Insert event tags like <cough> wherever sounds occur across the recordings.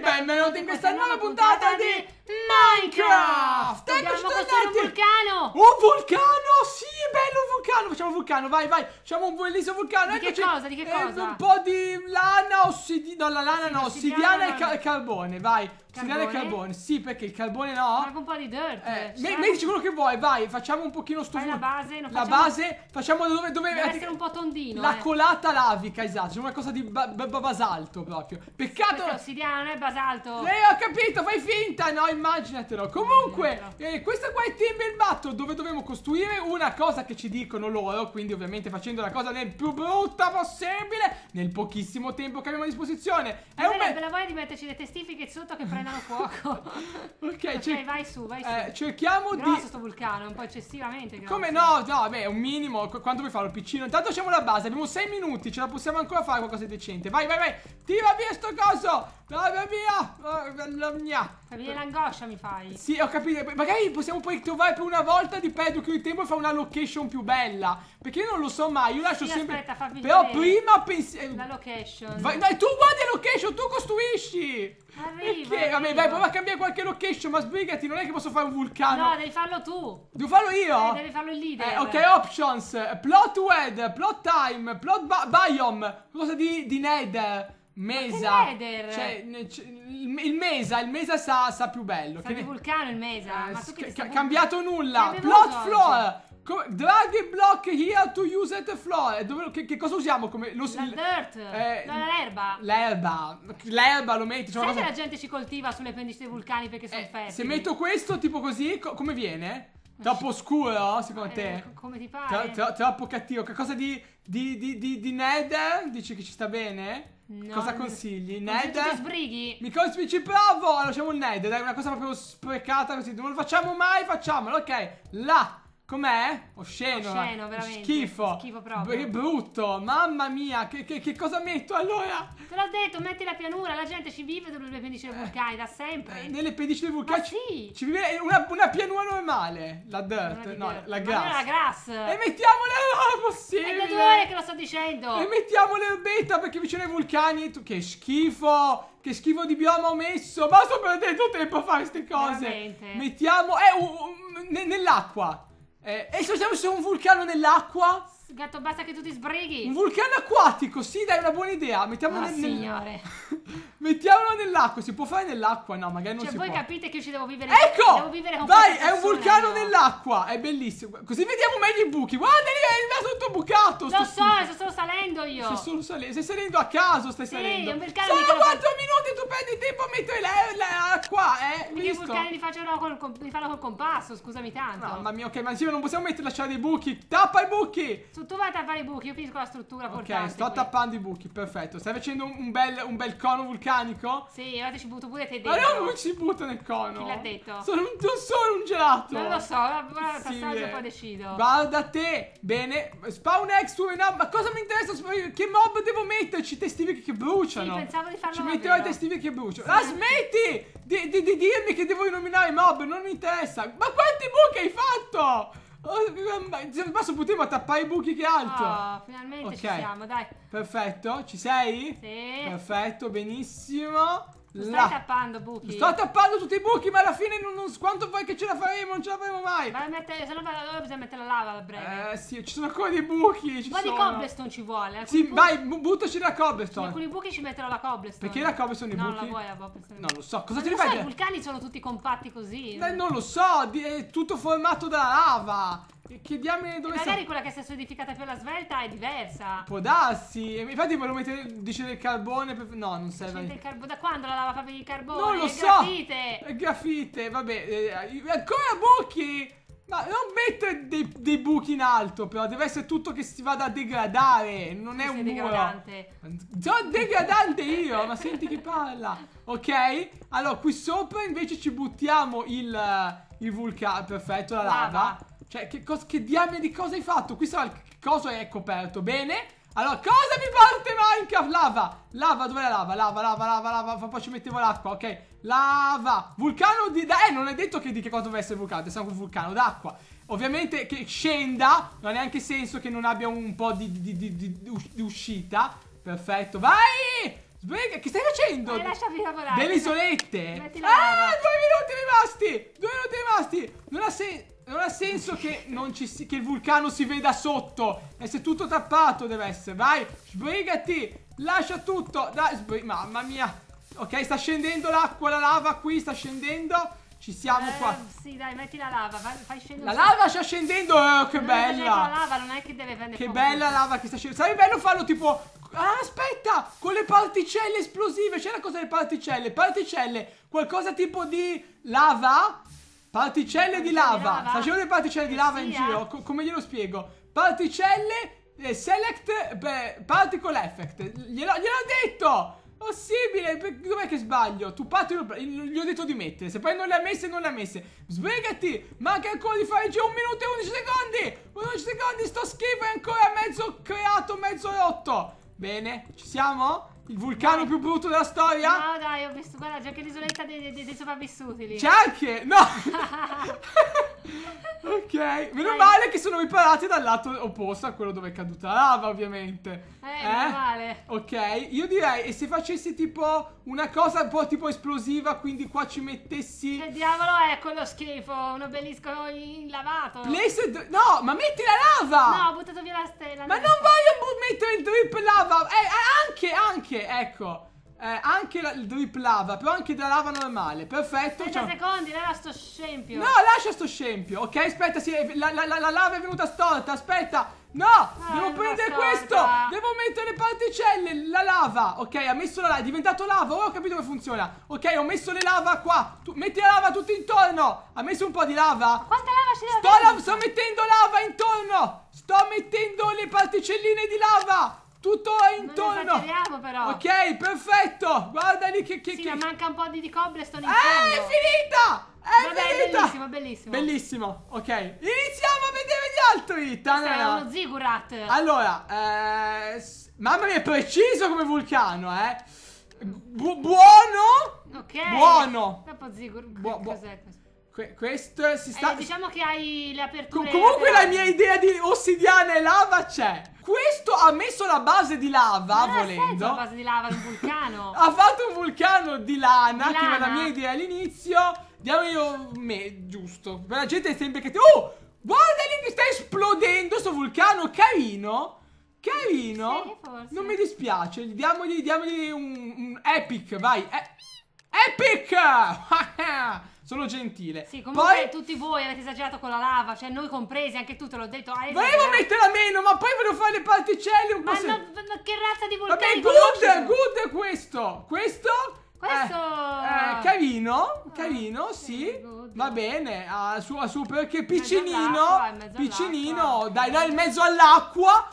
benvenuti in questa nuova puntata di Minecraft! Eccoci tornati! Un vulcano! Un vulcano! Oh sì, bello il vulcano. Facciamo vulcano, vai, vai. Facciamo un bellissimo vulcano. Di Eccoci. che cosa? Di che cosa? Eh, un po' di lana, ossidi... no, la lana, sì, no, ossidiana, e ca carbone, vai. Ossidiana e carbone. Sì, perché il carbone no. Anche un po' di dirt. Eh, me, eh? me dici quello che vuoi, vai. Facciamo un pochino sto La base, non La facciamo... base, facciamo dove... dove Deve eh, essere un po' tondino. La eh. colata lavica, esatto. C'è Una cosa di ba ba basalto proprio. Peccato. Sì, ossidiana, e basalto. Eh, ho capito, fai finta. No, immaginatelo. Comunque, eh, questa qua è Timberbatto, dove dovremo costruire un una cosa che ci dicono loro, quindi ovviamente facendo la cosa nel più brutta possibile, nel pochissimo tempo che abbiamo a disposizione. È non un me- la voglia di metterci le testifiche sotto che prendano <laughs> fuoco. ok, okay vai su, vai su. Eh, cerchiamo grosso di... Grosso sto vulcano, un po' eccessivamente grosso. Come no? No, beh, un minimo. quanto vuoi fare, farlo, piccino? Intanto facciamo la base, abbiamo 6 minuti, ce la possiamo ancora fare qualcosa di decente. Vai, vai, vai, tira via sto coso! Dai, via, oh, mia! Per venire l'angoscia mi fai. Sì, ho capito. Magari possiamo poi trovare per una volta di pedo che ogni tempo fa una location più bella. Perché io non lo so mai, io lascio sì, sempre... Aspetta, Però vedere. prima pensi... Eh, la location. Vai, dai, tu guardi la location, tu costruisci! Arriva, Perché? Vabbè, vai, prova a cambiare qualche location, ma sbrigati, non è che posso fare un vulcano. No, devi farlo tu. Devo farlo io? Eh, devi farlo il leader. Eh, ok, options, plot web, plot time, plot biome, cosa di, di Ned. Mesa, cioè, il Mesa, il Mesa sa, sa più bello. Sa che ne... vulcano il Mesa. Eh, ma tu che ca- cambiato nulla. Plot floor. Co- drag block here to use the floor. Eh, dove, che, che, cosa usiamo come lo La il, dirt. Eh, l'erba. L'erba. L'erba lo metti. Cioè Sai cosa... che la gente ci coltiva sulle pendici dei vulcani perché sono eh, fertili? Se metto questo tipo così, co come viene? Troppo scuro, secondo eh, te? Come ti pare? Tro tro troppo cattivo. cosa di, di, di, di, di Ned? Dici che ci sta bene? No, Cosa consigli? Ned? Ti sbrighi? Mi consigli, ci provo! Lasciamo un Ned, dai, una cosa proprio sprecata così. Non lo facciamo mai, facciamolo, ok. Là! Com'è? Osceno. Osceno, veramente. Schifo. Schifo proprio. Che brutto. Mamma mia, che, che, che, cosa metto allora? Te l'ho detto, metti la pianura, la gente ci vive nelle pendici dei eh. vulcani, da sempre. Eh, nelle pendici dei vulcani? Ci, sì. ci, vive una, una, pianura normale. La dirt, no, dirt. la grass. la grass. E mettiamole, no, è possibile. È da due ore che lo sto dicendo. E mettiamo l'erbetta perché vicino ai vulcani, tu, che schifo. Che schifo di bioma ho messo! Ma sto perdendo tempo a fare queste cose! Veramente. Mettiamo. Eh, uh, uh, nell'acqua! Eh, e se un vulcano nell'acqua? Gatto, basta che tu ti sbrighi. Un vulcano acquatico, sì, dai, è una buona idea. Mettiamolo, no, ah, nel, nel... <laughs> Mettiamolo nell'acqua, si può fare nell'acqua? No, magari non cioè, si può. Cioè, voi capite che io ci devo vivere. Ecco! Devo vivere Vai, è un vulcano nell'acqua l'acqua, è bellissimo. Così vediamo meglio i buchi. Guarda lì, è tutto bucato. Lo so, sto solo salendo io. Stai solo salendo, stai salendo a caso, stai sì, salendo. Sì, un vulcano Solo 4 faccio... minuti, tu perdi tempo a mettere l'acqua, eh. Perché i vulcani li, faccio, no, col, col, li fanno col compasso, scusami tanto. No, mamma mia, ok, ma insieme non possiamo mettere lasciare dei buchi. Tappa i buchi. Su, tu vai a tappare i buchi, io finisco la struttura Ok, sto qui. tappando i buchi, perfetto. Stai facendo un bel, un bel cono vulcanico? Sì, guarda ci butto pure te dentro. Ma non ci butto nel cono. Chi l'ha detto? Sono un, sono un gelato. Non lo so, guarda, passaggio eh. poi decido. Vada te. Bene. Spawn X, tu no. Ma cosa mi interessa? Che mob devo metterci? Testi vivi che bruciano. Sì, pensavo di farlo Ci metterò i testivi che bruciano. Sì. Ah, smetti di, di, di, dirmi che devo nominare i mob. Non mi interessa. Ma quanti buchi hai fatto? Oh, mm, basta ma potevo tappare i buchi che altro. Oh, finalmente okay. ci siamo, dai. Perfetto, ci sei? Sì. Perfetto, benissimo. Non stai tappando buchi. Sto tappando tutti i buchi, ma alla fine non, non, quanto vuoi che ce la faremo? Non ce la faremo mai. Ma mette, se no allora bisogna mettere la lava al breve. Eh sì, ci sono ancora dei buchi. Un po' di cobblestone ci vuole. Alcuni sì, buchi... vai, buttaci la cobblestone. Alcuni buchi ci metterò la cobblestone. Perché la cobblestone i no, buchi? Non la vuoi la cobblestone. Boh, non lo so. Cosa ma ti rifai? So, I vulcani sono tutti compatti così. Beh, non lo so, è tutto formato da lava. Chiediamone che diamine dove e Magari quella che si è solidificata per la svelta è diversa. Può darsi. Infatti volevo mettere, dice del carbone. Per... No, non serve. Dice carbo... Da quando la lava lavapapere di carbone? Non lo so. Grafite. grafite, vabbè. Eh, ancora buchi. Ma non mettere dei, dei, buchi in alto, però deve essere tutto che si vada a degradare. Non tu è un degradante. Sono degradante io, ma senti chi parla. Ok? Allora, qui sopra invece ci buttiamo il, il vulcano. Perfetto, la lava. lava. Cioè, che, che diamine di cosa hai fatto? Qui sarà il coso è coperto, bene? Allora, cosa mi parte Minecraft? Lava, lava, dov'è la lava? Lava, lava, lava, lava, poi ci mettevo l'acqua, ok? Lava, vulcano di... Eh, non è detto che di che cosa deve essere vulcano, è sempre un vulcano d'acqua Ovviamente che scenda, non ha neanche senso che non abbia un po' di, di, di, di uscita Perfetto, vai! Sbriga, che stai facendo? Eh, lasciami lavorare Delle isolette Ah, due minuti rimasti, due minuti rimasti Non ha senso non ha senso che, non si, che, il vulcano si veda sotto. E se tutto tappato deve essere. Vai, sbrigati. Lascia tutto. Dai, sbrigati. mamma mia. Ok, sta scendendo l'acqua, la lava qui, sta scendendo. Ci siamo eh, qua. Sì, dai, metti la lava. Vai, fai scendere. La lava sta scendendo. Eh, che non bella. La lava non è che deve prendere. Che bella la lava che sta scendendo. Sarebbe bello farlo tipo Ah, aspetta! Con le particelle esplosive. C'è la cosa delle particelle. Particelle, qualcosa tipo di lava Particelle di lava. lava. Facevano le particelle di lava in giro. Co come glielo spiego? Particelle eh, select beh, particle effect. Gliel'ho detto! Possibile, dov'è che sbaglio? Tu parti, gli ho detto di mettere. Se poi non le ha messe, non le ha messe. Sbrigati! Manca ancora di fare già un minuto e 11 secondi! 11 secondi, sto schifo è ancora mezzo creato, mezzo rotto. Bene, ci siamo? Il vulcano dai. più brutto della storia? No, dai, ho visto. Guarda, c'è anche l'isoletta dei, dei, dei sopravvissuti lì. C'è anche? No! <laughs> ok, meno Dai. male che sono riparati dal lato opposto a quello dove è caduta la lava, ovviamente. Eh, eh? meno male. Ok, io direi, e se facessi tipo una cosa un po' tipo esplosiva, quindi qua ci mettessi... Che diavolo è quello schifo? Un obelisco lavato? Placed... No, ma metti la lava! No, ho buttato via la stella. Ma non voglio mettere il drip lava! Eh, eh, anche, anche, ecco. Eh, anche la, il drip lava, però anche la lava normale. Perfetto. 30 secondi, lascia sto scempio. No, lascia sto scempio. Ok, aspetta, sì, la, la, la, lava è venuta storta. Aspetta. No, ah, devo prendere storta. questo. Devo mettere le particelle. La lava. Ok, ha messo la lava. È diventato lava. Ora ho capito come funziona. Ok, ho messo le lava qua. Tu, metti la lava tutto intorno. Ha messo un po' di lava. Ma quanta lava ci deve sto, la, sto mettendo lava intorno. Sto mettendo le particelline di lava. Tutto è intorno. Non però. Ok, perfetto. Guarda lì che... che sì, che... manca un po' di, di cobblestone in eh, fondo. È finita! È Vabbè, finita! bellissimo, bellissimo. Bellissimo, ok. Iniziamo a vedere gli altri. Tanana. È uno zigurat. Allora, eh, mamma mia, è preciso come vulcano, eh. Bu buono. Ok. Buono. Dopo zigurat. bu cos'è questo? Que questo si sta... Eh, diciamo che hai le aperture... Com comunque la mia idea di ossidiana e lava c'è. Questo ha messo la base di lava, non volendo. Non la base di lava, è un vulcano. <laughs> ha fatto un vulcano di lana, di lana. che era la mia idea all'inizio. Diamo io me, giusto. la gente è sempre che... Oh, guarda lì che sta esplodendo questo vulcano, carino. Carino. Sì, non mi dispiace. Diamogli, diamogli un, un epic, vai. E epic! <laughs> Ah, ah. Sono gentile. Sì, comunque poi... tutti voi avete esagerato con la lava, cioè noi compresi, anche tu te l'ho detto. Hai Volevo metterla meno, ma poi volevo fare le particelle un po'. Ma, se... no, ma che razza di vulcano? Vabbè, good, good questo. Questo questo eh, eh, carino, carino, ah, sì. Va bene, a ah, suo, su, perché piccinino, piccinino, dai, dai, in mezzo all'acqua.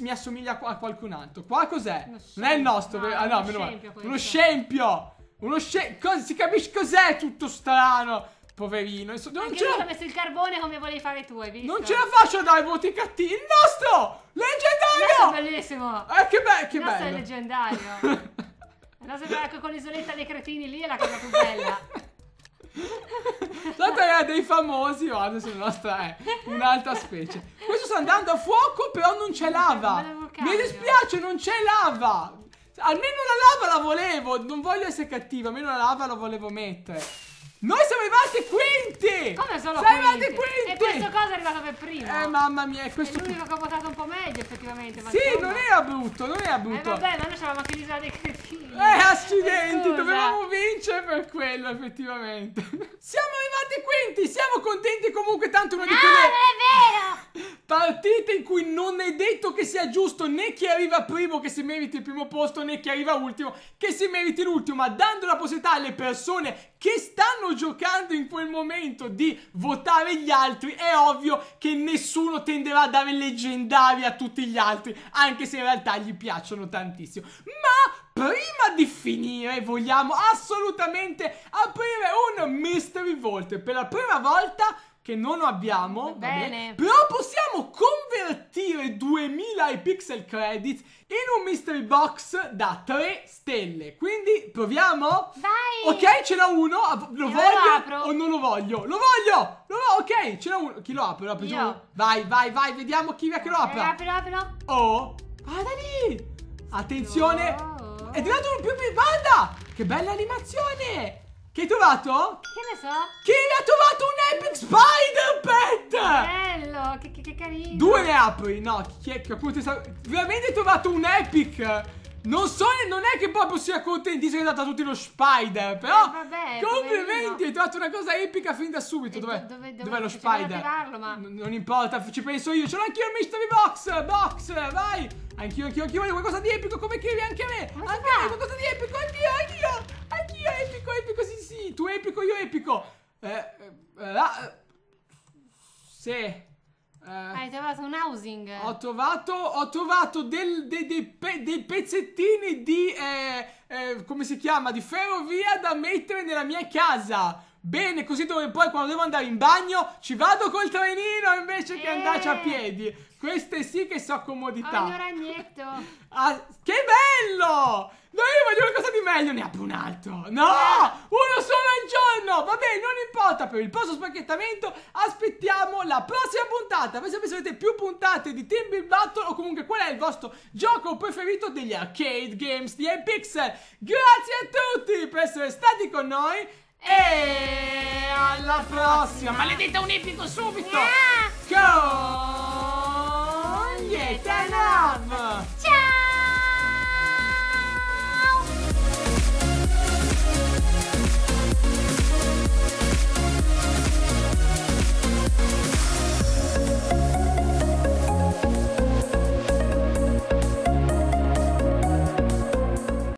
mi assomiglia a qualcun altro. Qua cos'è? Non è il nostro, no, ah, no, meno male. Uno scempio. Uno scemo. si capisce cos'è tutto strano? Poverino. Non Anche ce la... messo il carbone come volevi fare tu, hai visto? Non ce la faccio dai voti cattivi. Il nostro! Leggendario! Il bellissimo. Eh, che, be che il bello. <laughs> è leggendario. la sembra con l'isoletta dei cretini lì è la cosa più bella. Tanto era dei famosi, ma oh, adesso la nostra è un'altra specie. Questo sta andando a fuoco, però non c'è lava. Mi dispiace, non c'è lava. Almeno la lava la volevo. Non voglio essere cattiva. Almeno la lava la volevo mettere. Noi siamo arrivati quinti! Come sono Sei quinti? quinti! E questo cosa è arrivato per prima? Eh mamma mia, è questo... È l'unico che ha votato un po' meglio effettivamente, ma Sì, insomma... non era brutto, non era eh, brutto! Eh vabbè, ma noi c'avevamo anche l'isola dei cretini! Eh, accidenti, eh, dovevamo vincere per quello effettivamente! <laughs> siamo arrivati quinti, siamo contenti comunque, tanto una no, quelle... non è vero! Partite in cui non è detto che sia giusto né chi arriva primo che si meriti il primo posto, né chi arriva ultimo che si meriti l'ultimo, ma dando la possibilità alle persone che stanno stanno giocando in quel momento di votare gli altri, è ovvio che nessuno tenderà a dare leggendari a tutti gli altri, anche se in realtà gli piacciono tantissimo. Ma prima di finire vogliamo assolutamente aprire un Mystery Vault per la prima volta che non abbiamo, bene. Vabbè, però possiamo convertire 2000 pixel credits in un mystery box da 3 stelle. Quindi proviamo? Vai! Ok, ce n'ho uno, lo Io voglio lo o non lo voglio? Lo voglio! Lo vo ok, ce n'ho uno. Chi lo apre? Lo apre Vai, vai, vai, vediamo chi è che lo apre. Eh, apro, apro. Oh, guarda lì! Attenzione! Oh. È diventato un più... Guarda! Che bella animazione! Che hai trovato? Che ne so? Chi ha trovato un Epic Spider Pet? Bello, che, che, che carino. Due ne apri, no, chi è che appunto sta... Veramente hai trovato un Epic? Non so, non è che proprio sia contentissimo che è andato tutti lo spider, però eh, vabbè, complimenti, hai trovato una cosa epica fin da subito. Dov'è? Dov dov lo spider? Tirarlo, ma... Non importa, ci penso io, ce l'ho anch'io il mystery box, box, vai! Anch'io, anch'io, anch'io voglio qualcosa di epico come Kiri, anche a me! Ma anche a me qualcosa di epico, anch'io, anch'io! è epico, epico, sì, sì. Tu epico, io epico. Eh, eh, ah, eh, sì. Eh, Hai trovato un housing. Ho trovato, ho trovato del, de, de pe, dei pezzettini di, eh, eh, come si chiama, di ferrovia da mettere nella mia casa. Bene, così dove poi quando devo andare in bagno ci vado col trenino invece che andarci a eh. piedi. Queste sì che so comodità. Ho il ragnetto. Ah, che bello! No, io voglio qualcosa di meglio, ne apro un altro. No, uno solo al giorno. Vabbè, non importa, per il prossimo spacchettamento aspettiamo la prossima puntata. Voi sapete se avete più puntate di Timber Battle o comunque qual è il vostro gioco preferito degli arcade games di Pixel. Grazie a tutti per essere stati con noi e alla prossima. Maledetta un epico subito. Yeah.